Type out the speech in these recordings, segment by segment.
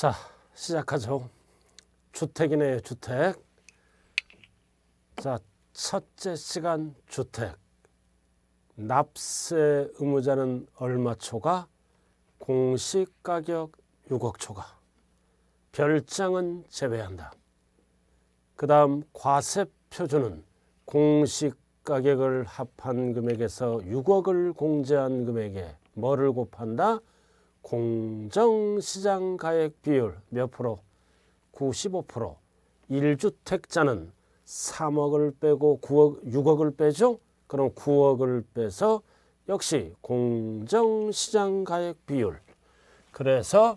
자, 시작하죠. 주택이네요, 주택. 자, 첫째 시간 주택. 납세 의무자는 얼마 초과, 공시가격 6억 초과. 별장은 제외한다. 그 다음 과세표준은 공시가격을 합한 금액에서 6억을 공제한 금액에 뭐를 곱한다? 공정시장 가액 비율 몇 프로? 95% 1주택자는 3억을 빼고 9억, 6억을 빼죠? 그럼 9억을 빼서 역시 공정시장 가액 비율 그래서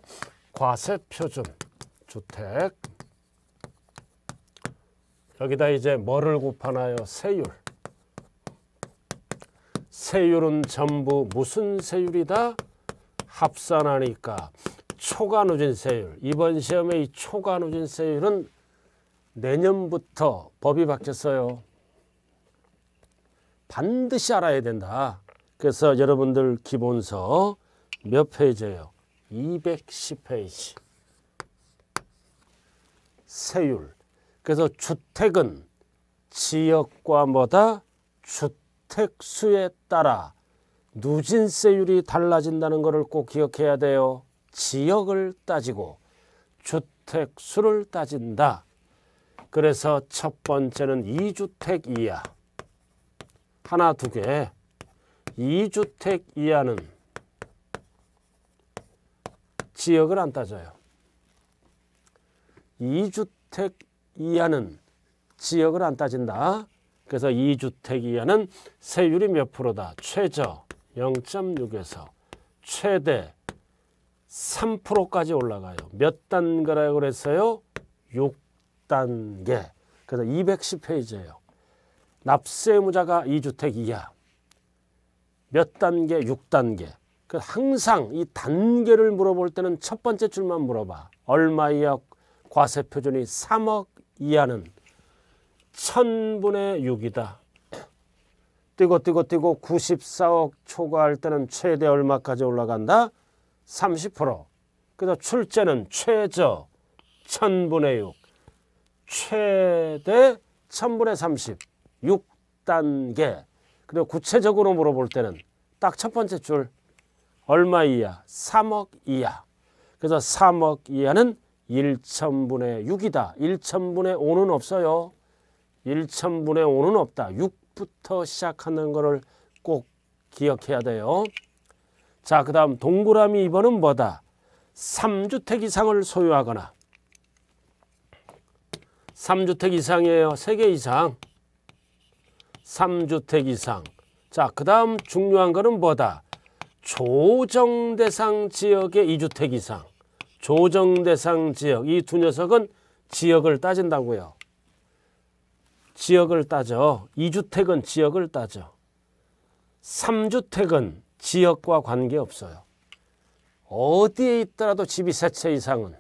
과세표준 주택 여기다 이제 뭐를 곱하나요? 세율 세율은 전부 무슨 세율이다? 합산하니까 초과누진세율 이번 시험의 초과누진세율은 내년부터 법이 바뀌었어요. 반드시 알아야 된다. 그래서 여러분들 기본서 몇 페이지예요? 210페이지. 세율. 그래서 주택은 지역과 뭐다? 주택수에 따라 누진세율이 달라진다는 것을 꼭 기억해야 돼요. 지역을 따지고 주택 수를 따진다. 그래서 첫 번째는 2주택 이하. 하나, 두 개. 2주택 이하는 지역을 안 따져요. 2주택 이하는 지역을 안 따진다. 그래서 2주택 이하는 세율이 몇 프로다. 최저 0.6에서 최대 3%까지 올라가요. 몇 단계라고 그랬어요? 6단계. 그래서 210페이지예요. 납세 무자가 2주택 이하. 몇 단계? 6단계. 그 항상 이 단계를 물어볼 때는 첫 번째 줄만 물어봐. 얼마 이하 과세 표준이 3억 이하는 1000분의 6이다. 뛰고 뛰고 뛰고 94억 초과할 때는 최대 얼마까지 올라간다? 30%. 그래서 출제는 최저 1000분의 6, 최대 1000분의 30, 6단계. 그리고 구체적으로 물어볼 때는 딱 첫 번째 줄 얼마 이하? 3억 이하. 그래서 3억 이하는 1 0 0 0분의 6이다. 1 0 0 0분의 5는 없어요. 1 0 0 0분의 5는 없다. 6 부터 시작하는 것을 꼭 기억해야 돼요. 자, 그 다음 동그라미 2번은 뭐다? 3주택 이상을 소유하거나 3주택 이상이에요. 3개 이상. 3주택 이상. 자, 그 다음 중요한 거는 뭐다? 조정대상 지역의 2주택 이상. 조정대상 지역. 이 두 녀석은 지역을 따진다고요. 지역을 따져. 2주택은 지역을 따져. 3주택은 지역과 관계없어요. 어디에 있더라도 집이 세채 이상은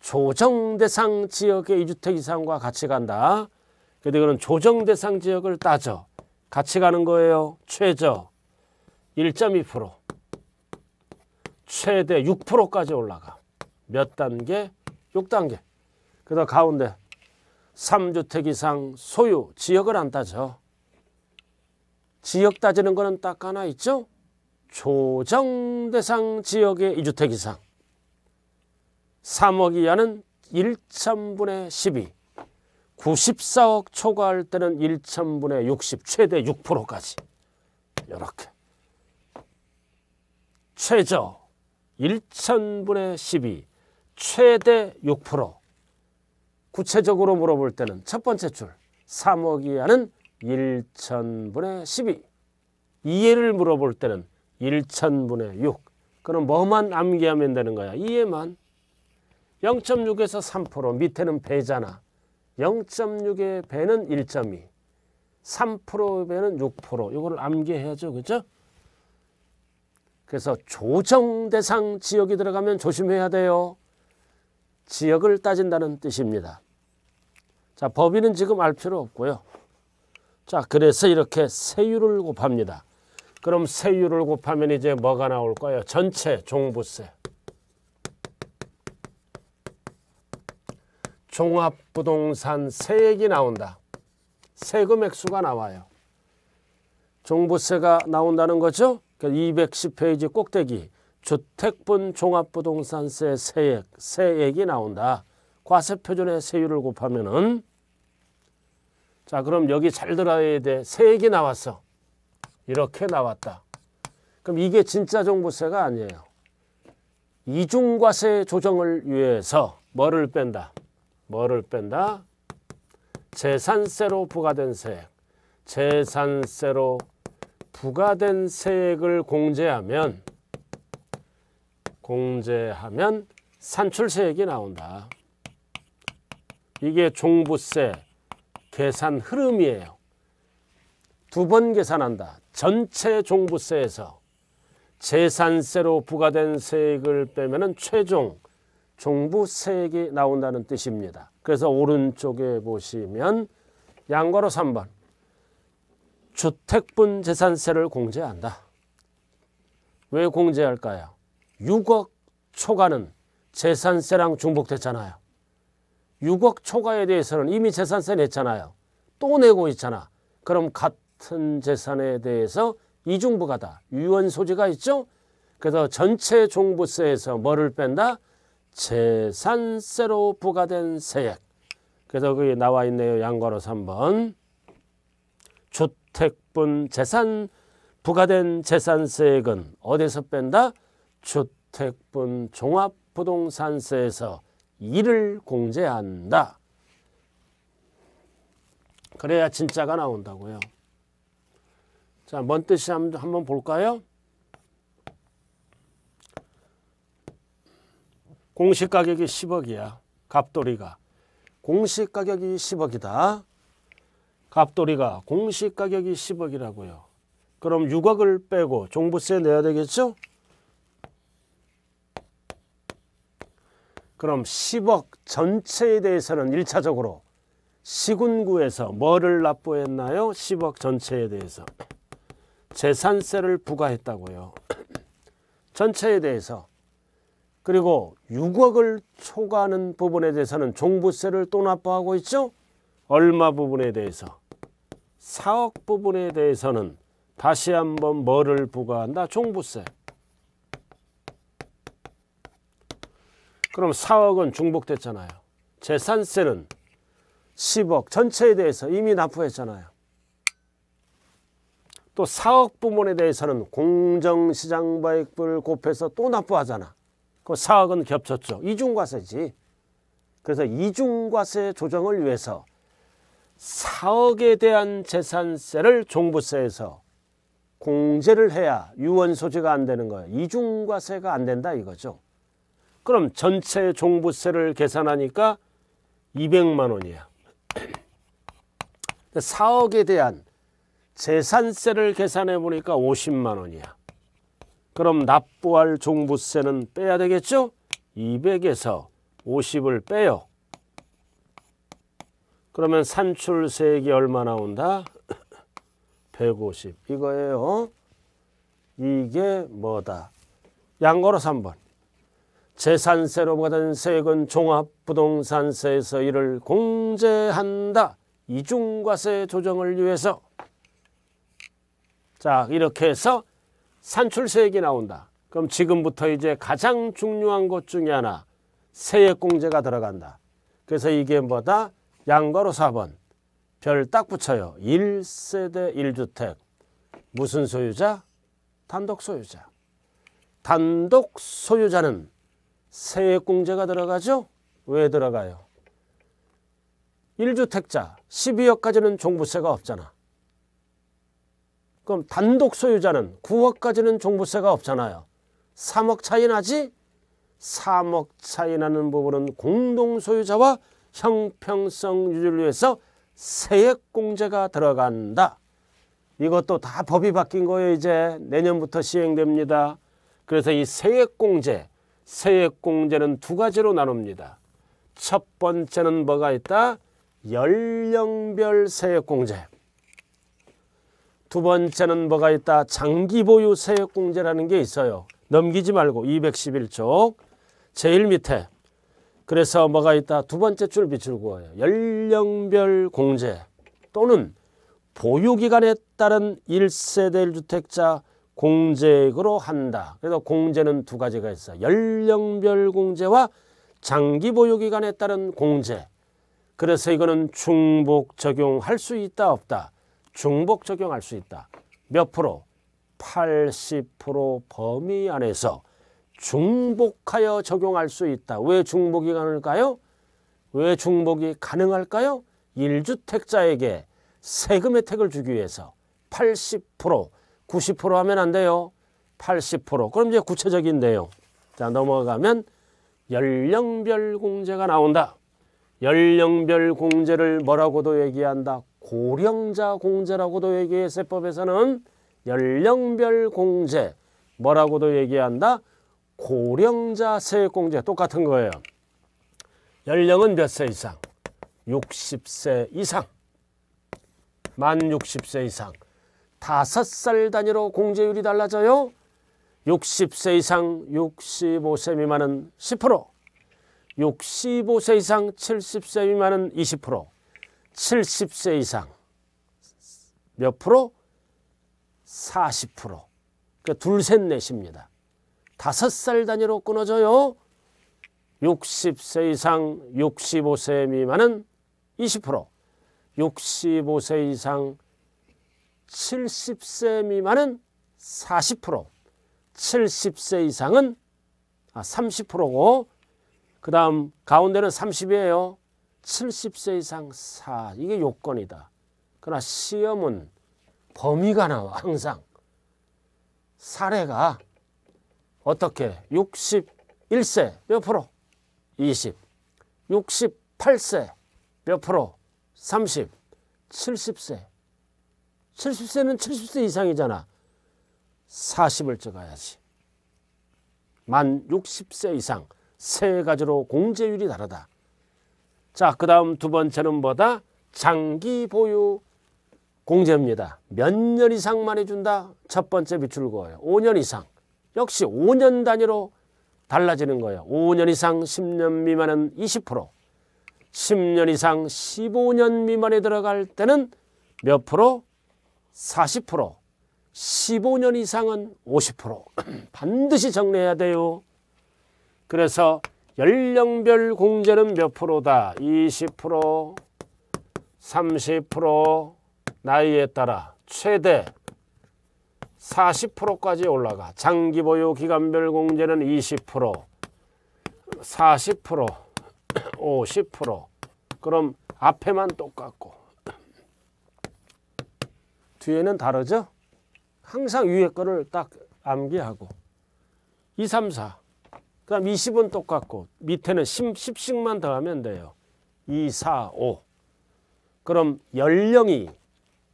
조정대상 지역의 2주택 이상과 같이 간다. 그 근데 그런 조정대상 지역을 따져. 같이 가는 거예요. 최저 1.2% 최대 6%까지 올라가. 몇 단계? 6단계. 그다음 가운데 3주택 이상 소유 지역을 안 따져. 지역 따지는 거는 딱 하나 있죠. 조정 대상 지역의 2주택 이상. 3억 이하는 1천분의 12. 94억 초과할 때는 1천분의 60, 최대 6%까지. 이렇게. 최저 1천분의 12, 최대 6%. 구체적으로 물어볼 때는 첫 번째 줄 3억 이하는 1천분의 12 이해를 물어볼 때는 1천분의 6 그럼 뭐만 암기하면 되는 거야 이해만 0.6에서 3% 밑에는 배잖아 0.6의 배는 1.2 3%의 배는 6%이걸 암기해야죠 그죠? 그래서 조정 대상 지역이 들어가면 조심해야 돼요 지역을 따진다는 뜻입니다. 자, 법인은 지금 알 필요 없고요. 자, 그래서 이렇게 세율을 곱합니다. 그럼 세율을 곱하면 이제 뭐가 나올까요? 전체 종부세. 종합부동산 세액이 나온다. 세금 액수가 나와요. 종부세가 나온다는 거죠. 210페이지 그러니까 꼭대기 주택분 종합부동산세 세액, 세액이 나온다. 과세표준의 세율을 곱하면은 자 그럼 여기 잘 들어야 돼. 세액이 나왔어. 이렇게 나왔다. 그럼 이게 진짜 종부세가 아니에요. 이중과세 조정을 위해서 뭐를 뺀다? 뭐를 뺀다? 재산세로 부과된 세액. 재산세로 부과된 세액을 공제하면 공제하면 산출세액이 나온다. 이게 종부세 계산 흐름이에요. 두 번 계산한다. 전체 종부세에서 재산세로 부과된 세액을 빼면 최종 종부세액이 나온다는 뜻입니다. 그래서 오른쪽에 보시면 양괄호 3번 주택분 재산세를 공제한다. 왜 공제할까요? 6억 초과는 재산세랑 중복됐잖아요. 6억 초과에 대해서는 이미 재산세 냈잖아요. 또 내고 있잖아. 그럼 같은 재산에 대해서 이중부가다. 유언 소지가 있죠. 그래서 전체 종부세에서 뭐를 뺀다? 재산세로 부과된 세액. 그래서 거기 나와 있네요. 양괄호 3번. 주택분 재산 부과된 재산세액은 어디서 뺀다? 주택분 종합부동산세에서 이를 공제한다. 그래야 진짜가 나온다고요. 자, 뭔 뜻이 한번 볼까요? 공시가격이 10억이야. 갑돌이가. 공시가격이 10억이다. 갑돌이가 공시가격이 10억이라고요. 그럼 6억을 빼고 종부세 내야 되겠죠? 그럼 10억 전체에 대해서는 1차적으로 시군구에서 뭐를 납부했나요? 10억 전체에 대해서 재산세를 부과했다고요. 전체에 대해서 그리고 6억을 초과하는 부분에 대해서는 종부세를 또 납부하고 있죠. 얼마 부분에 대해서 4억 부분에 대해서는 다시 한번 뭐를 부과한다? 종부세. 그럼 4억은 중복됐잖아요. 재산세는 10억 전체에 대해서 이미 납부했잖아요. 또 4억 부문에 대해서는 공정시장바익부를 곱해서 또 납부하잖아. 그 4억은 겹쳤죠. 이중과세지. 그래서 이중과세 조정을 위해서 4억에 대한 재산세를 종부세에서 공제를 해야 유언 소지가 안 되는 거예요. 이중과세가 안 된다 이거죠. 그럼 전체 종부세를 계산하니까 200만 원이야. 4억에 대한 재산세를 계산해 보니까 50만 원이야. 그럼 납부할 종부세는 빼야 되겠죠? 200에서 50을 빼요. 그러면 산출세액이 얼마 나온다? 150 이거예요. 이게 뭐다? 양거로 3번. 재산세로 받은 세액은 종합부동산세에서 이를 공제한다. 이중과세 조정을 위해서 자 이렇게 해서 산출세액이 나온다. 그럼 지금부터 이제 가장 중요한 것 중에 하나 세액공제가 들어간다. 그래서 이게 뭐다? 양가로 4번 별 딱 붙여요. 1세대 1주택 무슨 소유자? 단독 소유자. 단독 소유자는 세액공제가 들어가죠? 왜 들어가요? 1주택자 12억까지는 종부세가 없잖아. 그럼 단독 소유자는 9억까지는 종부세가 없잖아요. 3억 차이 나지? 3억 차이 나는 부분은 공동소유자와 형평성 유지를 위해서 세액공제가 들어간다. 이것도 다 법이 바뀐 거예요. 이제 내년부터 시행됩니다. 그래서 이 세액공제 세액공제는 두 가지로 나눕니다. 첫 번째는 뭐가 있다? 연령별 세액공제. 두 번째는 뭐가 있다? 장기보유 세액공제라는 게 있어요. 넘기지 말고 211쪽 제일 밑에 그래서 뭐가 있다? 두 번째 줄 밑줄 그어요. 연령별 공제 또는 보유기간에 따른 1세대 1주택자 공제액으로 한다. 그래서 공제는 두 가지가 있어. 연령별 공제와 장기 보유기간에 따른 공제. 그래서 이거는 중복 적용할 수 있다 없다. 중복 적용할 수 있다. 몇 프로? 80% 범위 안에서 중복하여 적용할 수 있다. 왜 중복이 가능할까요? 왜 중복이 가능할까요? 일주택자에게 세금 혜택을 주기 위해서 80% 90% 하면 안 돼요. 80% 그럼 이제 구체적인데요. 자 넘어가면 연령별 공제가 나온다. 연령별 공제를 뭐라고도 얘기한다. 고령자 공제라고도 얘기해 세법에서는 연령별 공제 뭐라고도 얘기한다. 고령자 세액공제 똑같은 거예요. 연령은 몇 세 이상? 60세 이상. 만 60세 이상. 5살 단위로 공제율이 달라져요. 60세 이상 65세 미만은 10%, 65세 이상 70세 미만은 20%, 70세 이상 몇 프로? 40%. 그러니까 둘, 셋, 넷입니다. 다살 단위로 끊어져요. 60세 이상 65세 미만은 20%, 65세 이상 70세 미만은 40%, 70세 이상은 아, 30%고 그 다음 가운데는 30이에요. 70세 이상 4 이게 요건이다. 그러나 시험은 범위가 나와 항상. 사례가 어떻게 61세 몇 프로? 20 68세 몇 프로? 30 70세 70세는 70세 이상이잖아. 40을 적어야지. 만 60세 이상 세 가지로 공제율이 다르다. 자, 그 다음 두 번째는 뭐다? 장기 보유 공제입니다. 몇 년 이상만 해준다? 첫 번째 비출 거예요. 5년 이상. 역시 5년 단위로 달라지는 거예요. 5년 이상 10년 미만은 20%, 10년 이상 15년 미만에 들어갈 때는 몇 프로? 40%, 15년 이상은 50% 반드시 정리해야 돼요. 그래서 연령별 공제는 몇 프로다? 20%, 30% 나이에 따라 최대 40%까지 올라가. 장기 보유 기간별 공제는 20%, 40%, 50% 그럼 앞에만 똑같고 뒤에는 다르죠? 항상 위에 거를 딱 암기하고 2, 3, 4. 그 다음 20은 똑같고 밑에는 10, 10씩만 더하면 돼요. 2, 4, 5. 그럼 연령이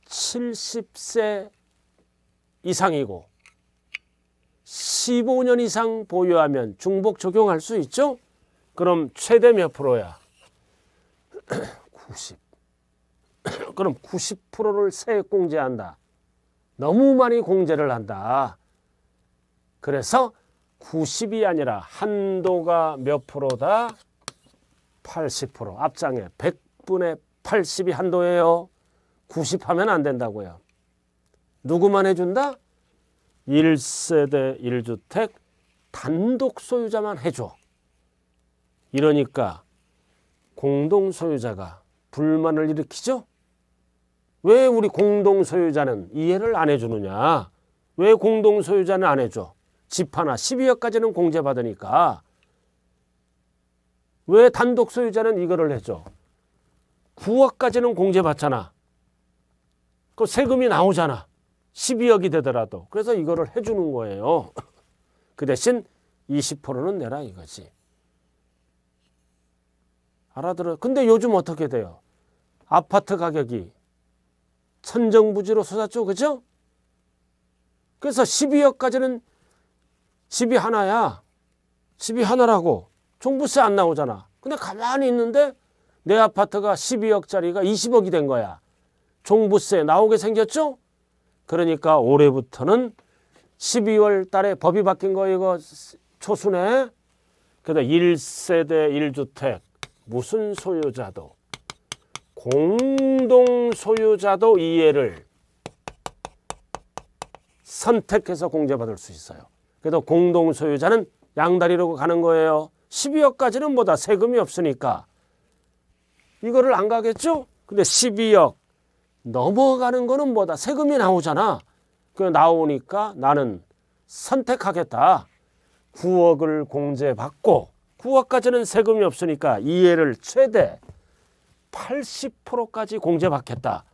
70세 이상이고 15년 이상 보유하면 중복 적용할 수 있죠? 그럼 최대 몇 프로야? 90. 그럼 90%를 세액 공제한다. 너무 많이 공제를 한다. 그래서 90이 아니라 한도가 몇 프로다? 80% 앞장에 100분의 80이 한도예요. 90하면 안 된다고요. 누구만 해준다? 1세대 1주택 단독 소유자만 해줘. 이러니까 공동 소유자가 불만을 일으키죠. 왜 우리 공동 소유자는 이해를 안 해주느냐? 왜 공동 소유자는 안 해줘? 집 하나 12억까지는 공제받으니까 왜 단독 소유자는 이거를 해줘? 9억까지는 공제받잖아. 그 세금이 나오잖아. 12억이 되더라도. 그래서 이거를 해주는 거예요. 그 대신 20%는 내라 이거지. 알아들어. 근데 요즘 어떻게 돼요? 아파트 가격이 선정부지로 쏟았죠 그죠? 그래서 12억까지는 집이 하나야. 집이 하나라고. 종부세 안 나오잖아. 근데 가만히 있는데 내 아파트가 12억짜리가 20억이 된 거야. 종부세 나오게 생겼죠? 그러니까 올해부터는 12월 달에 법이 바뀐 거 이거 초순에 그다 1세대 1주택 무슨 소유자도 공동 소유자도 이해를 선택해서 공제받을 수 있어요. 그래서 공동 소유자는 양다리로 가는 거예요. 12억까지는 뭐다 세금이 없으니까 이거를 안 가겠죠? 근데 12억 넘어가는 거는 뭐다 세금이 나오잖아. 그 나오니까 나는 선택하겠다. 9억을 공제받고 9억까지는 세금이 없으니까 이해를 최대 80%까지 공제받겠다.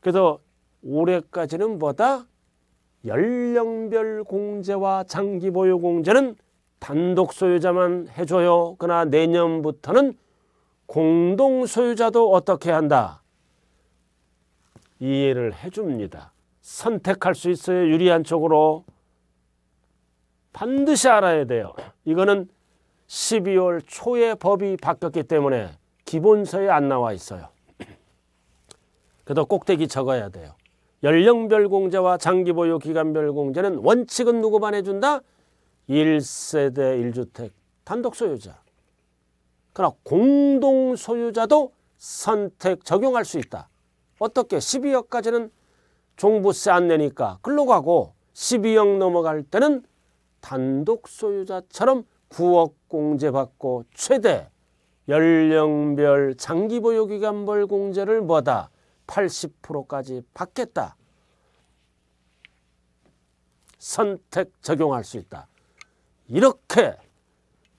그래서 올해까지는 뭐다? 연령별 공제와 장기 보유 공제는 단독 소유자만 해줘요. 그러나 내년부터는 공동 소유자도 어떻게 한다? 이해를 해줍니다. 선택할 수 있어요. 유리한 쪽으로. 반드시 알아야 돼요. 이거는 12월 초에 법이 바뀌었기 때문에 기본서에 안 나와 있어요. 그래도 꼭대기 적어야 돼요. 연령별 공제와 장기보유 기간별 공제는 원칙은 누구만 해준다? 1세대 1주택 단독 소유자. 그러나 공동 소유자도 선택 적용할 수 있다. 어떻게 12억까지는 종부세 안 내니까 글로 가고 12억 넘어갈 때는 단독 소유자처럼 9억 공제받고 최대 연령별 장기보유기간별 공제를 뭐다 80%까지 받겠다. 선택 적용할 수 있다. 이렇게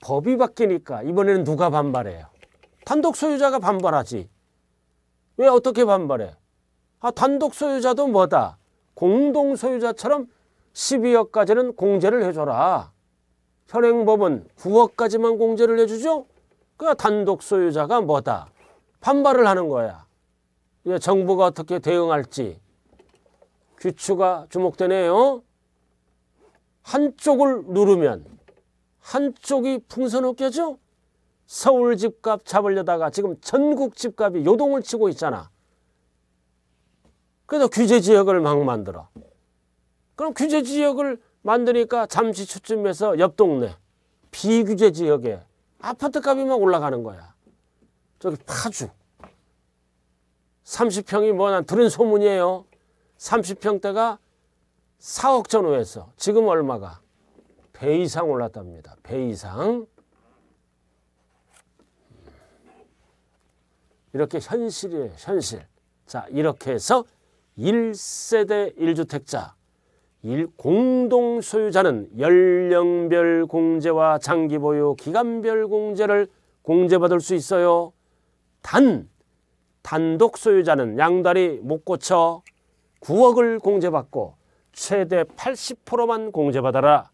법이 바뀌니까 이번에는 누가 반발해요? 단독 소유자가 반발하지. 왜 어떻게 반발해? 아, 단독 소유자도 뭐다? 공동 소유자처럼 12억까지는 공제를 해줘라. 현행법은 9억까지만 공제를 해주죠? 그 단독 소유자가 뭐다. 반발을 하는 거야. 정부가 어떻게 대응할지 귀추가 주목되네요. 한쪽을 누르면 한쪽이 풍선없겠죠? 서울 집값 잡으려다가 지금 전국 집값이 요동을 치고 있잖아. 그래서 규제 지역을 막 만들어. 그럼 규제 지역을 만드니까 잠시 초쯤에서 옆 동네 비규제 지역에 아파트 값이 막 올라가는 거야. 저기 파주. 30평이 뭐 난 들은 소문이에요. 30평대가 4억 전후에서 지금 얼마가? 배 이상 올랐답니다. 배 이상. 이렇게 현실이에요. 현실. 자 이렇게 해서 1세대 1주택자 일, 공동 소유자는 연령별 공제와 장기 보유 기간별 공제를 공제받을 수 있어요. 단 단독 소유자는 양다리 못 고쳐 9억을 공제받고 최대 80%만 공제받아라.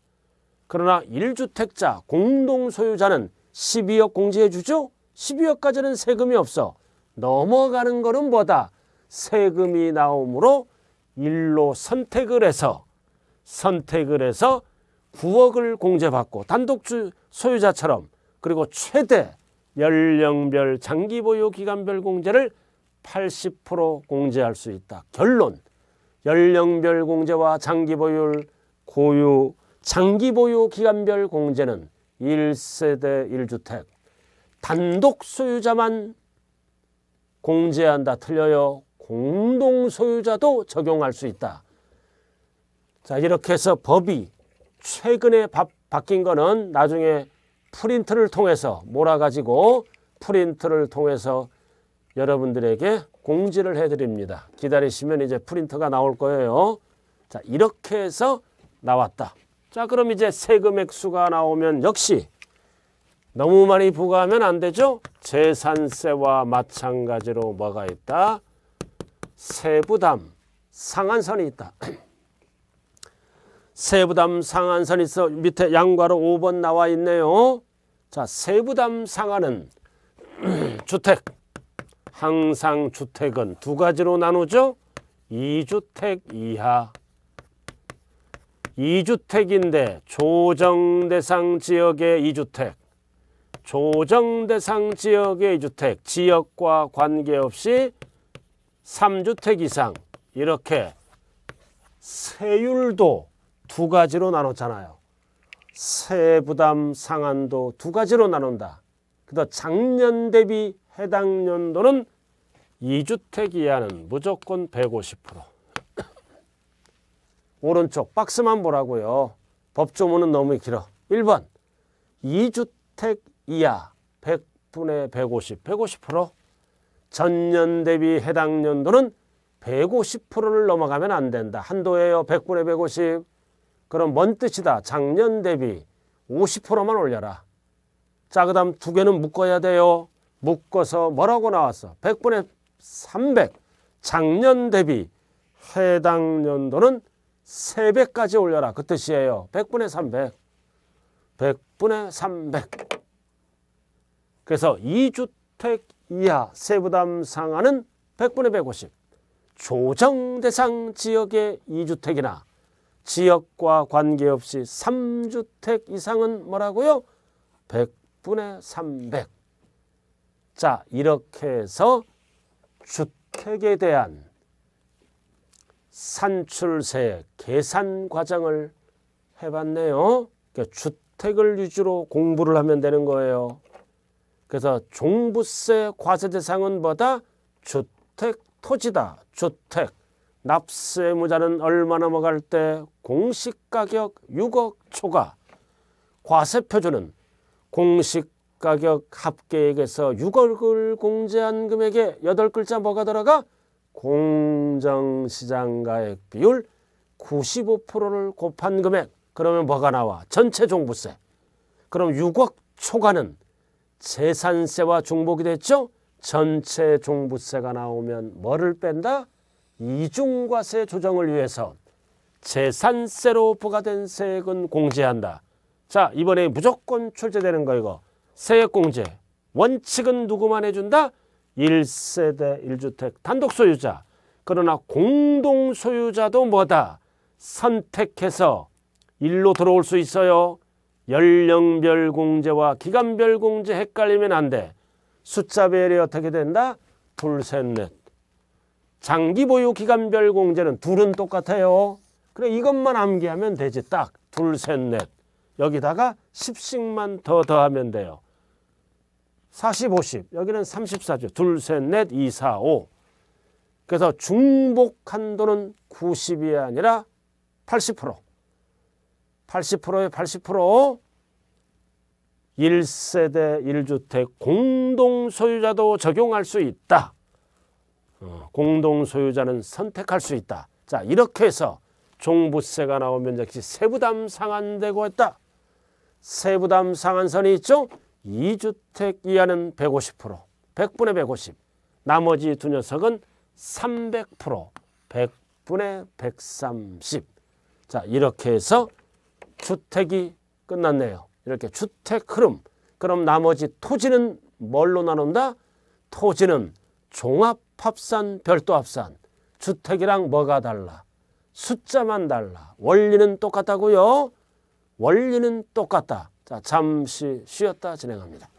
그러나 1주택자 공동 소유자는 12억 공제해 주죠. 12억까지는 세금이 없어. 넘어가는 거는 뭐다? 세금이 나오므로 일로 선택을 해서 선택을 해서 9억을 공제받고 단독주 소유자처럼 그리고 최대 연령별 장기 보유 기간별 공제를 80% 공제할 수 있다. 결론 연령별 공제와 장기 보유 고유 장기 보유 기간별 공제는 1세대 1주택 단독 소유자만 공제한다 틀려요. 공동 소유자도 적용할 수 있다. 자 이렇게 해서 법이 최근에 바, 뀐 거는 나중에 프린트를 통해서 몰아가지고 프린트를 통해서 여러분들에게 공지를 해드립니다. 기다리시면 이제 프린터가 나올 거예요. 자 이렇게 해서 나왔다. 자 그럼 이제 세금액수가 나오면 역시 너무 많이 부과하면 안 되죠. 재산세와 마찬가지로 뭐가 있다? 세부담, 상한선이 있다. 세부담 상한선이 있어 밑에 양괄호 5번 나와 있네요. 자 세부담 상한은 주택 항상 주택은 두 가지로 나누죠. 2주택 이하 2주택인데 조정대상 지역의 2주택 조정대상 지역의 2주택 지역과 관계없이 3주택 이상 이렇게 세율도 두 가지로 나눴잖아요. 세 부담 상한도 두 가지로 나눈다. 그다 작년 대비 해당 연도는 2주택 이하는 무조건 150% 오른쪽 박스만 보라고요. 법조문은 너무 길어. 1번 2주택 이하 100분의 150, 150% 전년 대비 해당 연도는 150%를 넘어가면 안 된다. 한도예요. 100분의 150. 그럼 뭔 뜻이다. 작년 대비 50%만 올려라. 자, 그 다음 두 개는 묶어야 돼요. 묶어서 뭐라고 나왔어? 100분의 300. 작년 대비 해당 연도는 3배까지 올려라. 그 뜻이에요. 100분의 300. 100분의 300. 그래서 2주택 이하 세부담 상한은 100분의 150. 조정 대상 지역의 2주택이나 지역과 관계없이 3주택 이상은 뭐라고요? 100분의 300. 자, 이렇게 해서 주택에 대한 산출세 계산 과정을 해봤네요. 그러니까 주택을 위주로 공부를 하면 되는 거예요. 그래서 종부세 과세 대상은 뭐다? 주택 토지다. 주택. 납세무자는 얼마 나 먹을 때 공시가격 6억 초과 과세표준은 공시가격 합계액에서 6억을 공제한 금액에 8글자 뭐가 들어가? 공정시장가액 비율 95%를 곱한 금액 그러면 뭐가 나와? 전체 종부세 그럼 6억 초과는 재산세와 중복이 됐죠? 전체 종부세가 나오면 뭐를 뺀다? 이중과세 조정을 위해서 재산세로 부과된 세액은 공제한다. 자 이번에 무조건 출제되는 거 이거 세액공제 원칙은 누구만 해준다? 1세대 1주택 단독 소유자 그러나 공동 소유자도 뭐다? 선택해서 일로 들어올 수 있어요. 연령별 공제와 기간별 공제 헷갈리면 안 돼. 숫자 배이 어떻게 된다? 둘, 셋, 넷. 장기 보유 기간별 공제는 둘은 똑같아요. 그래 이것만 암기하면 되지 딱 둘 셋 넷 여기다가 10씩만 더 더하면 돼요. 40, 50 여기는 34죠. 둘 셋넷 2, 4, 5 그래서 중복 한도는 90이 아니라 80% 80%에 80% 1세대 1주택 공동 소유자도 적용할 수 있다. 공동 소유자는 선택할 수 있다. 자 이렇게 해서 종부세가 나오면 역시 세부담 상한되고 했다. 세부담 상한선이 있죠. 2주택 이하는 150%, 100분의 150. 나머지 두 녀석은 300%, 100분의 130. 자, 이렇게 해서 주택이 끝났네요. 이렇게 주택 흐름. 그럼 나머지 토지는 뭘로 나눈다? 토지는 종합 합산 별도 합산 주택이랑 뭐가 달라 숫자만 달라 원리는 똑같다고요 원리는 똑같다 자 잠시 쉬었다 진행합니다